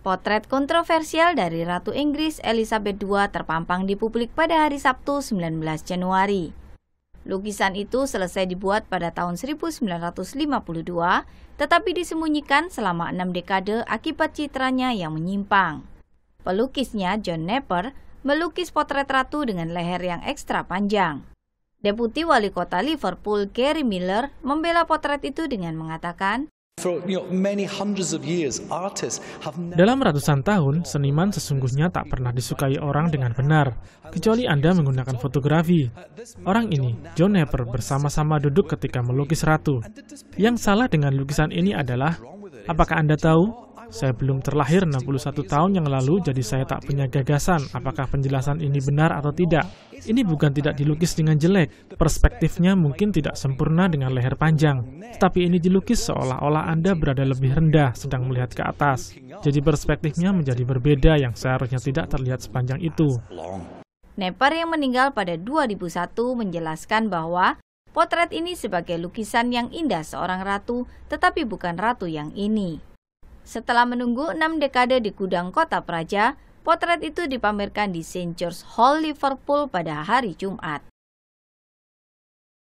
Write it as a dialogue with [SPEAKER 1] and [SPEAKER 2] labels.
[SPEAKER 1] Potret kontroversial dari Ratu Inggris Elizabeth II terpampang di publik pada hari Sabtu 19 Januari. Lukisan itu selesai dibuat pada tahun 1952, tetapi disembunyikan selama enam dekade akibat citranya yang menyimpang. Pelukisnya John Nepper melukis potret ratu dengan leher yang ekstra panjang. Deputi Wali Kota Liverpool Gary Miller membela potret itu dengan mengatakan,
[SPEAKER 2] dalam ratusan tahun, seniman sesungguhnya tak pernah disukai orang dengan benar, kecuali Anda menggunakan fotografi. Orang ini, John Nepper, bersama-sama duduk ketika melukis ratu. Yang salah dengan lukisan ini adalah, apakah Anda tahu, saya belum terlahir 61 tahun yang lalu, jadi saya tak punya gagasan apakah penjelasan ini benar atau tidak. Ini bukan tidak dilukis dengan jelek, perspektifnya mungkin tidak sempurna dengan leher panjang. Tetapi ini dilukis seolah-olah Anda berada lebih rendah sedang melihat ke atas. Jadi perspektifnya menjadi berbeda yang seharusnya tidak terlihat sepanjang itu.
[SPEAKER 1] Neper yang meninggal pada 2001 menjelaskan bahwa potret ini sebagai lukisan yang indah seorang ratu, tetapi bukan ratu yang ini. Setelah menunggu enam dekade di gudang kota Praja, potret itu dipamerkan di St. George Hall, Liverpool pada hari Jumat.